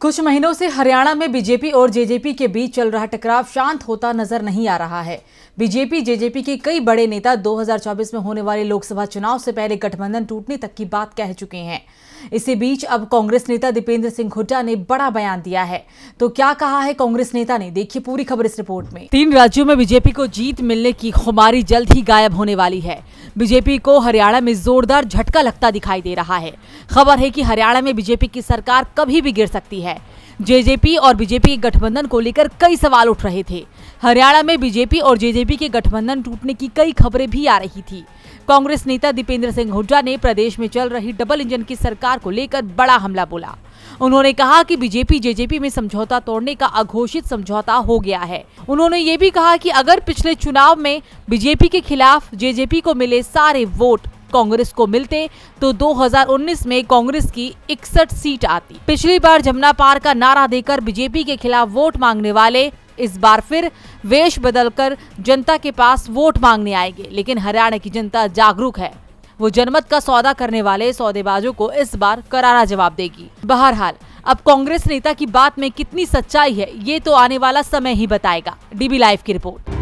कुछ महीनों से हरियाणा में बीजेपी और जेजेपी के बीच चल रहा टकराव शांत होता नजर नहीं आ रहा है बीजेपी जेजेपी के कई बड़े नेता 2024 में होने वाले लोकसभा चुनाव से पहले गठबंधन टूटने तक की बात कह चुके हैं इसी बीच अब कांग्रेस नेता दीपेंद्र सिंह हुड्डा ने बड़ा बयान दिया है तो क्या कहा है कांग्रेस नेता ने देखिए पूरी खबर इस रिपोर्ट में तीन राज्यों में बीजेपी को जीत मिलने की खुमारी जल्द ही गायब होने वाली है बीजेपी को हरियाणा में जोरदार झटका लगता दिखाई दे रहा है खबर है की हरियाणा में बीजेपी की सरकार कभी भी गिर सकती है जेजेपी और बीजेपी के गठबंधन को लेकर कई सवाल उठ रहे थे हरियाणा में बीजेपी और जेजेपी के गठबंधन टूटने की कई खबरें भी आ रही थी कांग्रेस नेता दीपेंद्र सिंह हुड्डा ने प्रदेश में चल रही डबल इंजन की सरकार को लेकर बड़ा हमला बोला उन्होंने कहा कि बीजेपी जेजेपी में समझौता तोड़ने का अघोषित समझौता हो गया है उन्होंने ये भी कहा कि अगर पिछले चुनाव में बीजेपी के खिलाफ जेजेपी को मिले सारे वोट कांग्रेस को मिलते तो 2019 में कांग्रेस की इकसठ सीट आती पिछली बार जमुना पार का नारा देकर बीजेपी के खिलाफ वोट मांगने वाले इस बार फिर वेश बदलकर जनता के पास वोट मांगने आएंगे लेकिन हरियाणा की जनता जागरूक है वो जनमत का सौदा करने वाले सौदेबाजों को इस बार करारा जवाब देगी बहरहाल अब कांग्रेस नेता की बात में कितनी सच्चाई है ये तो आने वाला समय ही बताएगा डीबी लाइव की रिपोर्ट